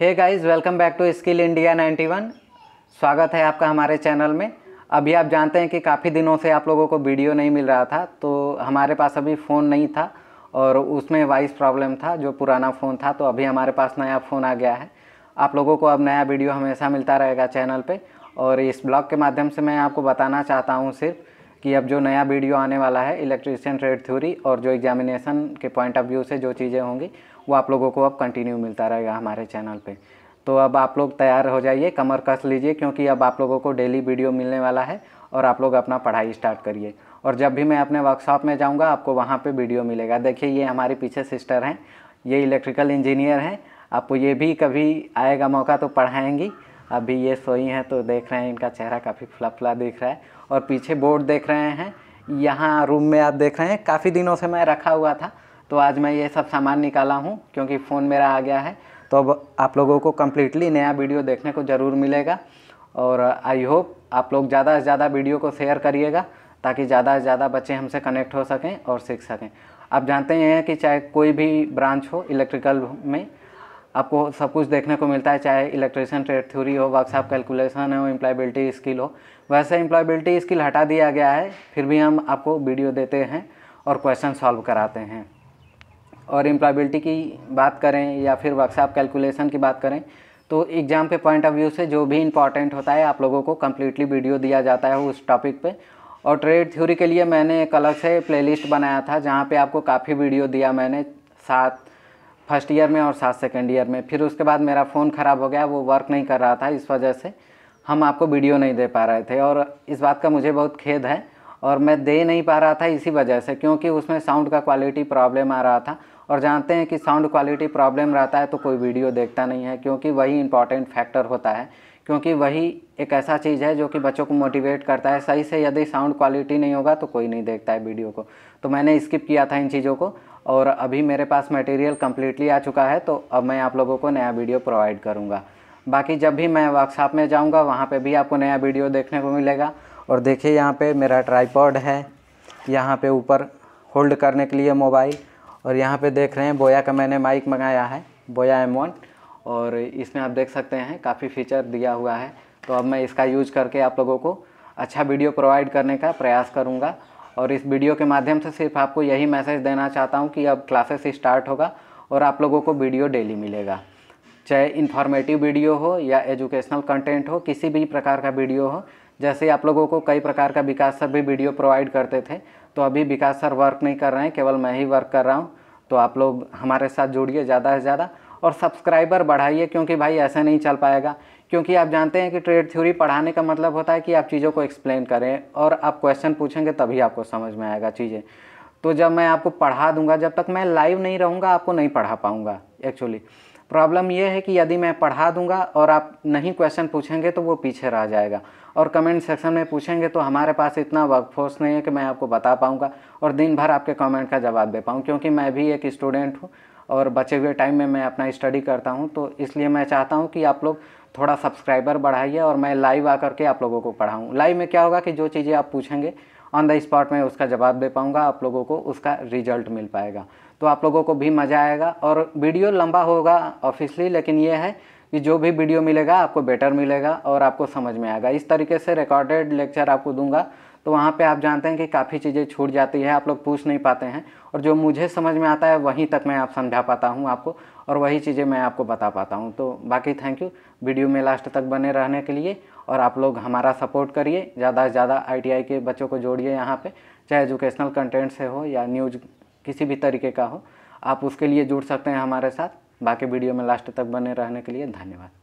hey guys welcome back to skill India 91 स्वागत है आपका हमारे चैनल में अभी आप जानते हैं कि काफ़ी दिनों से आप लोगों को वीडियो नहीं मिल रहा था तो हमारे पास अभी फ़ोन नहीं था और उसमें वॉइस प्रॉब्लम था जो पुराना फ़ोन था तो अभी हमारे पास नया फ़ोन आ गया है आप लोगों को अब नया वीडियो हमेशा मिलता रहेगा चैनल पर और इस ब्लॉग के माध्यम से मैं आपको बताना चाहता हूँ सिर्फ कि अब जो नया वीडियो आने वाला है इलेक्ट्रीशियन ट्रेड थ्योरी और जो एग्जामिनेशन के पॉइंट ऑफ व्यू से जो चीज़ें होंगी वो आप लोगों को अब कंटिन्यू मिलता रहेगा हमारे चैनल पर तो अब आप लोग तैयार हो जाइए कमर कस लीजिए क्योंकि अब आप लोगों को डेली वीडियो मिलने वाला है और आप लोग अपना पढ़ाई स्टार्ट करिए और जब भी मैं अपने वर्कशॉप में जाऊंगा आपको वहाँ पे वीडियो मिलेगा देखिए ये हमारे पीछे सिस्टर हैं ये इलेक्ट्रिकल इंजीनियर हैं आपको ये भी कभी आएगा मौका तो पढ़ाएंगी अभी ये सोई हैं तो देख रहे हैं इनका चेहरा काफ़ी फुला फुला दिख रहा है और पीछे बोर्ड देख रहे हैं यहाँ रूम में आप देख रहे हैं काफ़ी दिनों से मैं रखा हुआ था तो आज मैं ये सब सामान निकाला हूँ क्योंकि फ़ोन मेरा आ गया है तो अब आप लोगों को कम्प्लीटली नया वीडियो देखने को ज़रूर मिलेगा और आई होप आप लोग ज़्यादा से ज़्यादा वीडियो को शेयर करिएगा ताकि ज़्यादा से ज़्यादा बच्चे हमसे कनेक्ट हो सकें और सीख सकें आप जानते हैं कि चाहे कोई भी ब्रांच हो इलेक्ट्रिकल में आपको सब कुछ देखने को मिलता है चाहे इलेक्ट्रिशियन ट्रेड थ्योरी हो वर्कशॉप कैलकुलेशन हो एम्प्लॉयबिलिटी स्किल हो वैसे एम्प्लॉयबिलिटी स्किल हटा दिया गया है फिर भी हम आपको वीडियो देते हैं और क्वेश्चन सॉल्व कराते हैं और एम्प्लॉयबिलिटी की बात करें या फिर वर्कशॉप कैलकुलेशन की बात करें तो एग्ज़ाम के पॉइंट ऑफ व्यू से जो भी इंपॉर्टेंट होता है आप लोगों को कम्प्लीटली वीडियो दिया जाता है उस टॉपिक पर और ट्रेड थ्योरी के लिए मैंने एक अलग से प्लेलिस्ट बनाया था जहाँ पे आपको काफ़ी वीडियो दिया मैंने सात फर्स्ट ईयर में और साथ सेकेंड ईयर में फिर उसके बाद मेरा फ़ोन ख़राब हो गया वो वर्क नहीं कर रहा था इस वजह से हम आपको वीडियो नहीं दे पा रहे थे और इस बात का मुझे बहुत खेद है और मैं दे नहीं पा रहा था इसी वजह से क्योंकि उसमें साउंड का क्वालिटी प्रॉब्लम आ रहा था और जानते हैं कि साउंड क्वालिटी प्रॉब्लम रहता है तो कोई वीडियो देखता नहीं है क्योंकि वही इंपॉर्टेंट फैक्टर होता है क्योंकि वही एक ऐसा चीज़ है जो कि बच्चों को मोटिवेट करता है सही से यदि साउंड क्वालिटी नहीं होगा तो कोई नहीं देखता है वीडियो को तो मैंने स्किप किया था इन चीज़ों को और अभी मेरे पास मटेरियल कम्प्लीटली आ चुका है तो अब मैं आप लोगों को नया वीडियो प्रोवाइड करूँगा बाकी जब भी मैं वर्कशॉप में जाऊँगा वहाँ पर भी आपको नया वीडियो देखने को मिलेगा और देखिए यहाँ पर मेरा ट्राईपॉड है यहाँ पर ऊपर होल्ड करने के लिए मोबाइल और यहाँ पर देख रहे हैं बोया का मैंने माइक मंगाया है बोया एम वन और इसमें आप देख सकते हैं काफ़ी फीचर दिया हुआ है तो अब मैं इसका यूज करके आप लोगों को अच्छा वीडियो प्रोवाइड करने का प्रयास करूँगा और इस वीडियो के माध्यम से सिर्फ आपको यही मैसेज देना चाहता हूँ कि अब क्लासेस स्टार्ट होगा और आप लोगों को वीडियो डेली मिलेगा चाहे इन्फॉर्मेटिव वीडियो हो या एजुकेशनल कंटेंट हो किसी भी प्रकार का वीडियो हो जैसे आप लोगों को कई प्रकार का विकास सर भी वीडियो प्रोवाइड करते थे तो अभी विकास सर वर्क नहीं कर रहे हैं केवल मैं ही वर्क कर रहा हूँ तो आप लोग हमारे साथ जुड़िए ज़्यादा से ज़्यादा और सब्सक्राइबर बढ़ाइए क्योंकि भाई ऐसा नहीं चल पाएगा क्योंकि आप जानते हैं कि ट्रेड थ्योरी पढ़ाने का मतलब होता है कि आप चीज़ों को एक्सप्लेन करें और आप क्वेश्चन पूछेंगे तभी आपको समझ में आएगा चीज़ें तो जब मैं आपको पढ़ा दूंगा जब तक मैं लाइव नहीं रहूँगा आपको नहीं पढ़ा पाऊँगा एक्चुअली प्रॉब्लम यह है कि यदि मैं पढ़ा दूंगा और आप नहीं क्वेश्चन पूछेंगे तो वो पीछे रह जाएगा और कमेंट सेक्शन में पूछेंगे तो हमारे पास इतना वर्कफोर्स नहीं है कि मैं आपको बता पाऊँगा और दिन भर आपके कमेंट का जवाब दे पाऊँ क्योंकि मैं भी एक स्टूडेंट हूँ और बचे हुए टाइम में मैं अपना स्टडी करता हूँ तो इसलिए मैं चाहता हूँ कि आप लोग थोड़ा सब्सक्राइबर बढ़ाइए और मैं लाइव आकर के आप लोगों को पढ़ाऊँ लाइव में क्या होगा कि जो चीज़ें आप पूछेंगे ऑन द स्पॉट में उसका जवाब दे पाऊँगा आप लोगों को उसका रिजल्ट मिल पाएगा तो आप लोगों को भी मज़ा आएगा और वीडियो लंबा होगा ऑफिसली लेकिन ये है कि जो भी वीडियो मिलेगा आपको बेटर मिलेगा और आपको समझ में आएगा इस तरीके से रिकॉर्डेड लेक्चर आपको दूंगा तो वहाँ पे आप जानते हैं कि काफ़ी चीज़ें छूट जाती है आप लोग पूछ नहीं पाते हैं और जो मुझे समझ में आता है वहीं तक मैं आप समझा पाता हूँ आपको और वही चीज़ें मैं आपको बता पाता हूँ तो बाकी थैंक यू वीडियो में लास्ट तक बने रहने के लिए और आप लोग हमारा सपोर्ट करिए ज़्यादा से ज़्यादा आई के बच्चों को जोड़िए यहाँ पर चाहे एजुकेशनल कंटेंट से हो या न्यूज किसी भी तरीके का हो आप उसके लिए जुड़ सकते हैं हमारे साथ बाकी वीडियो में लास्ट तक बने रहने के लिए धन्यवाद